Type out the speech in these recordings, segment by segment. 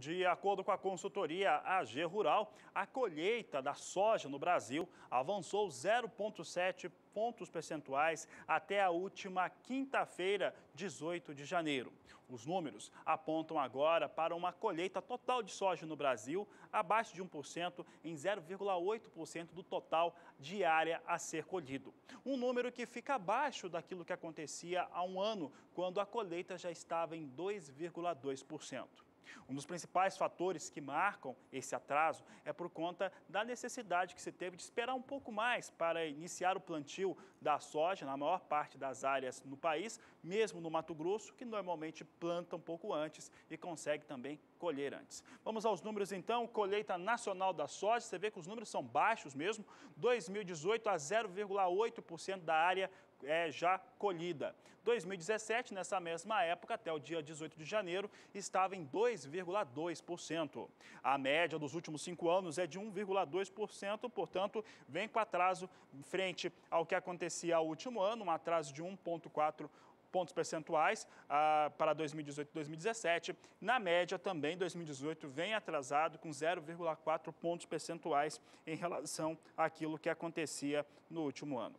De acordo com a consultoria AG Rural, a colheita da soja no Brasil avançou 0,7 pontos percentuais até a última quinta-feira, 18 de janeiro. Os números apontam agora para uma colheita total de soja no Brasil abaixo de 1%, em 0,8% do total de área a ser colhido. Um número que fica abaixo daquilo que acontecia há um ano, quando a colheita já estava em 2,2%. Um dos principais fatores que marcam esse atraso é por conta da necessidade que se teve de esperar um pouco mais para iniciar o plantio da soja na maior parte das áreas no país, mesmo no Mato Grosso, que normalmente planta um pouco antes e consegue também colher antes. Vamos aos números então, colheita nacional da soja, você vê que os números são baixos mesmo, 2018 a 0,8% da área é já colhida. 2017, nessa mesma época, até o dia 18 de janeiro, estava em 2,2%. A média dos últimos cinco anos é de 1,2%, portanto, vem com atraso frente ao que acontecia ao último ano, um atraso de 1,4% pontos percentuais ah, para 2018 e 2017. Na média, também 2018 vem atrasado com 0,4 pontos percentuais em relação àquilo que acontecia no último ano.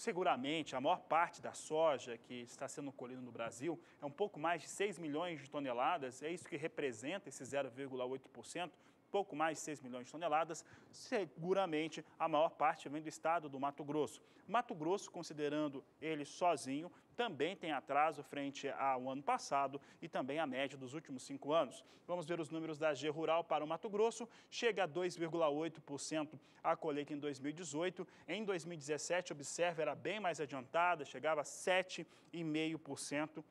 Seguramente, a maior parte da soja que está sendo colhida no Brasil é um pouco mais de 6 milhões de toneladas, é isso que representa esse 0,8% pouco mais de 6 milhões de toneladas, seguramente a maior parte vem do estado do Mato Grosso. Mato Grosso, considerando ele sozinho, também tem atraso frente ao ano passado e também à média dos últimos cinco anos. Vamos ver os números da G Rural para o Mato Grosso. Chega a 2,8% a colheita em 2018. Em 2017, observa, era bem mais adiantada, chegava a 7,5%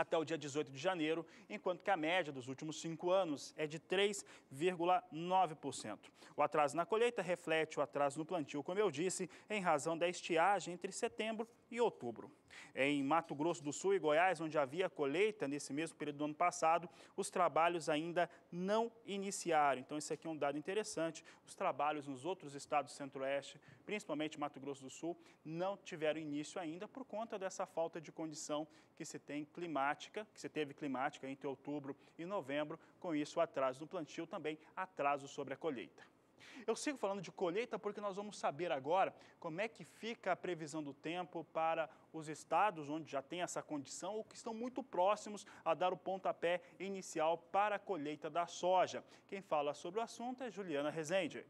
até o dia 18 de janeiro, enquanto que a média dos últimos cinco anos é de 3,9%. O atraso na colheita reflete o atraso no plantio, como eu disse, em razão da estiagem entre setembro e outubro. Em Mato Grosso do Sul e Goiás, onde havia colheita nesse mesmo período do ano passado, os trabalhos ainda não iniciaram. Então, esse aqui é um dado interessante. Os trabalhos nos outros estados do Centro-Oeste, principalmente Mato Grosso do Sul, não tiveram início ainda por conta dessa falta de condição que se tem climática climática, que você teve climática entre outubro e novembro, com isso atraso no plantio também, atraso sobre a colheita. Eu sigo falando de colheita porque nós vamos saber agora como é que fica a previsão do tempo para os estados onde já tem essa condição ou que estão muito próximos a dar o pontapé inicial para a colheita da soja. Quem fala sobre o assunto é Juliana Rezende.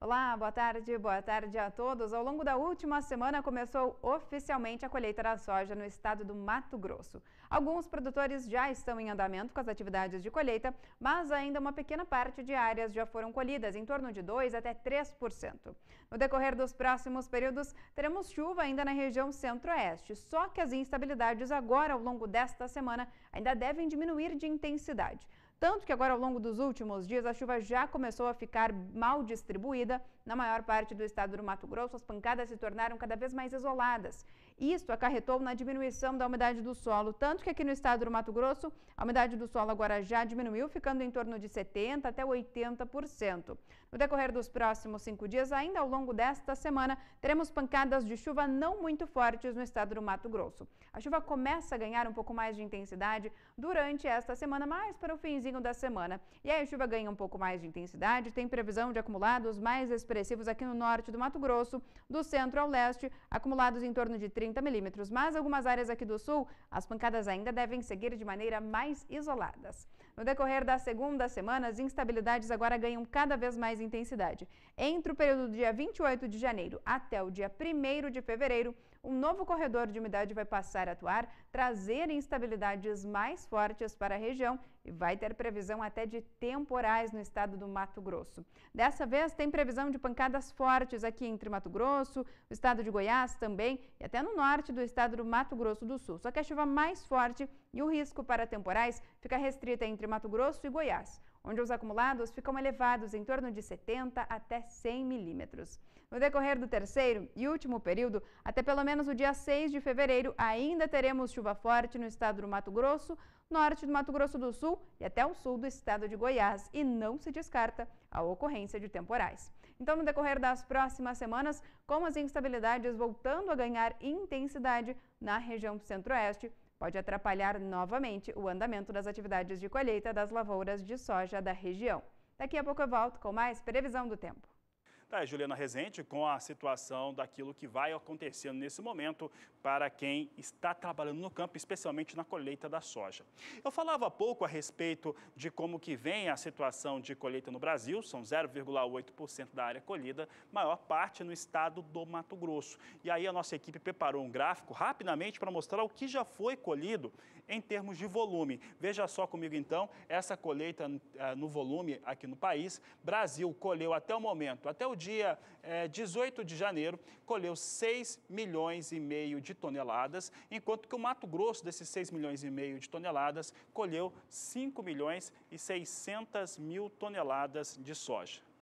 Olá, boa tarde, boa tarde a todos. Ao longo da última semana começou oficialmente a colheita da soja no estado do Mato Grosso. Alguns produtores já estão em andamento com as atividades de colheita, mas ainda uma pequena parte de áreas já foram colhidas, em torno de 2 até 3%. No decorrer dos próximos períodos, teremos chuva ainda na região centro-oeste, só que as instabilidades agora ao longo desta semana ainda devem diminuir de intensidade. Tanto que agora, ao longo dos últimos dias, a chuva já começou a ficar mal distribuída na maior parte do estado do Mato Grosso. As pancadas se tornaram cada vez mais isoladas. Isto acarretou na diminuição da umidade do solo. Tanto que aqui no estado do Mato Grosso, a umidade do solo agora já diminuiu, ficando em torno de 70% até 80%. No decorrer dos próximos cinco dias, ainda ao longo desta semana, teremos pancadas de chuva não muito fortes no estado do Mato Grosso. A chuva começa a ganhar um pouco mais de intensidade durante esta semana, mas para o finzinho finzinho da semana. E aí a chuva ganha um pouco mais de intensidade, tem previsão de acumulados mais expressivos aqui no norte do Mato Grosso, do centro ao leste, acumulados em torno de 30 milímetros, mas algumas áreas aqui do sul, as pancadas ainda devem seguir de maneira mais isoladas. No decorrer da segunda semana, as instabilidades agora ganham cada vez mais intensidade. Entre o período do dia 28 de janeiro até o dia 1 de fevereiro, um novo corredor de umidade vai passar a atuar, trazer instabilidades mais fortes para a região e vai ter previsão até de temporais no estado do Mato Grosso. Dessa vez, tem previsão de pancadas fortes aqui entre Mato Grosso, o estado de Goiás também e até no norte do estado do Mato Grosso do Sul. Só que a chuva mais forte e o risco para temporais fica restrita entre Mato Grosso e Goiás onde os acumulados ficam elevados em torno de 70 até 100 milímetros. No decorrer do terceiro e último período, até pelo menos o dia 6 de fevereiro, ainda teremos chuva forte no estado do Mato Grosso, norte do Mato Grosso do Sul e até o sul do estado de Goiás, e não se descarta a ocorrência de temporais. Então, no decorrer das próximas semanas, com as instabilidades voltando a ganhar intensidade na região centro-oeste, pode atrapalhar novamente o andamento das atividades de colheita das lavouras de soja da região. Daqui a pouco eu volto com mais previsão do tempo. Tá, Juliana Rezende, com a situação daquilo que vai acontecendo nesse momento para quem está trabalhando no campo, especialmente na colheita da soja. Eu falava há pouco a respeito de como que vem a situação de colheita no Brasil, são 0,8% da área colhida, maior parte no estado do Mato Grosso. E aí a nossa equipe preparou um gráfico rapidamente para mostrar o que já foi colhido em termos de volume. Veja só comigo então essa colheita eh, no volume aqui no país. Brasil colheu até o momento, até o dia é, eh, 18 de janeiro, colheu 6 milhões e meio de toneladas, enquanto que o Mato Grosso, desses 6 milhões e meio de toneladas, colheu 5 milhões e 600 mil toneladas de soja.